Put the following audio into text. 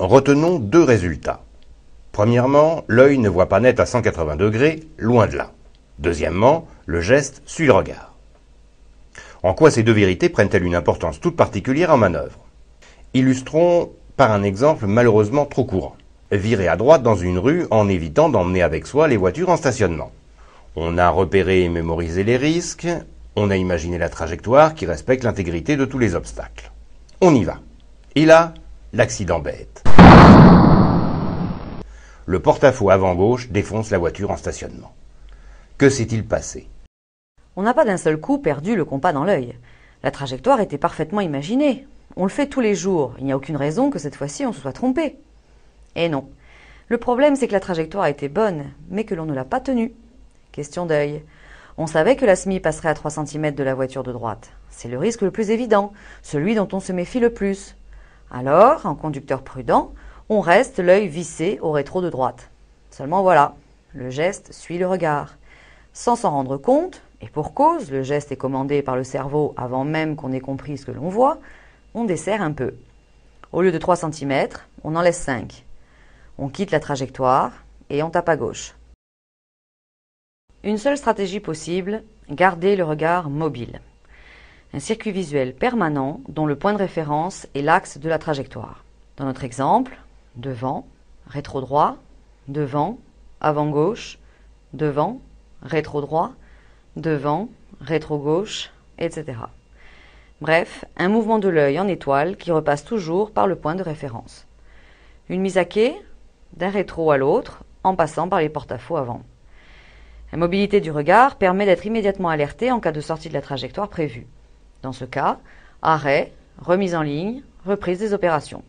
Retenons deux résultats. Premièrement, l'œil ne voit pas net à 180 degrés, loin de là. Deuxièmement, le geste suit le regard. En quoi ces deux vérités prennent-elles une importance toute particulière en manœuvre Illustrons par un exemple malheureusement trop courant. Virer à droite dans une rue en évitant d'emmener avec soi les voitures en stationnement. On a repéré et mémorisé les risques, on a imaginé la trajectoire qui respecte l'intégrité de tous les obstacles. On y va. Et là, l'accident bête. Le porte-à-faux avant gauche défonce la voiture en stationnement. Que s'est-il passé On n'a pas d'un seul coup perdu le compas dans l'œil. La trajectoire était parfaitement imaginée. On le fait tous les jours. Il n'y a aucune raison que cette fois-ci on se soit trompé. Et eh non. Le problème, c'est que la trajectoire était bonne, mais que l'on ne l'a pas tenue. Question d'œil. On savait que la SMI passerait à 3 cm de la voiture de droite. C'est le risque le plus évident, celui dont on se méfie le plus, alors, en conducteur prudent, on reste l'œil vissé au rétro de droite. Seulement voilà, le geste suit le regard. Sans s'en rendre compte, et pour cause, le geste est commandé par le cerveau avant même qu'on ait compris ce que l'on voit, on dessert un peu. Au lieu de 3 cm, on en laisse 5. On quitte la trajectoire et on tape à gauche. Une seule stratégie possible, garder le regard mobile un circuit visuel permanent dont le point de référence est l'axe de la trajectoire. Dans notre exemple, devant, rétro droit, devant, avant gauche, devant, rétro droit, devant, rétro gauche, etc. Bref, un mouvement de l'œil en étoile qui repasse toujours par le point de référence. Une mise à quai d'un rétro à l'autre en passant par les porte-à-faux avant. La mobilité du regard permet d'être immédiatement alerté en cas de sortie de la trajectoire prévue. Dans ce cas, arrêt, remise en ligne, reprise des opérations.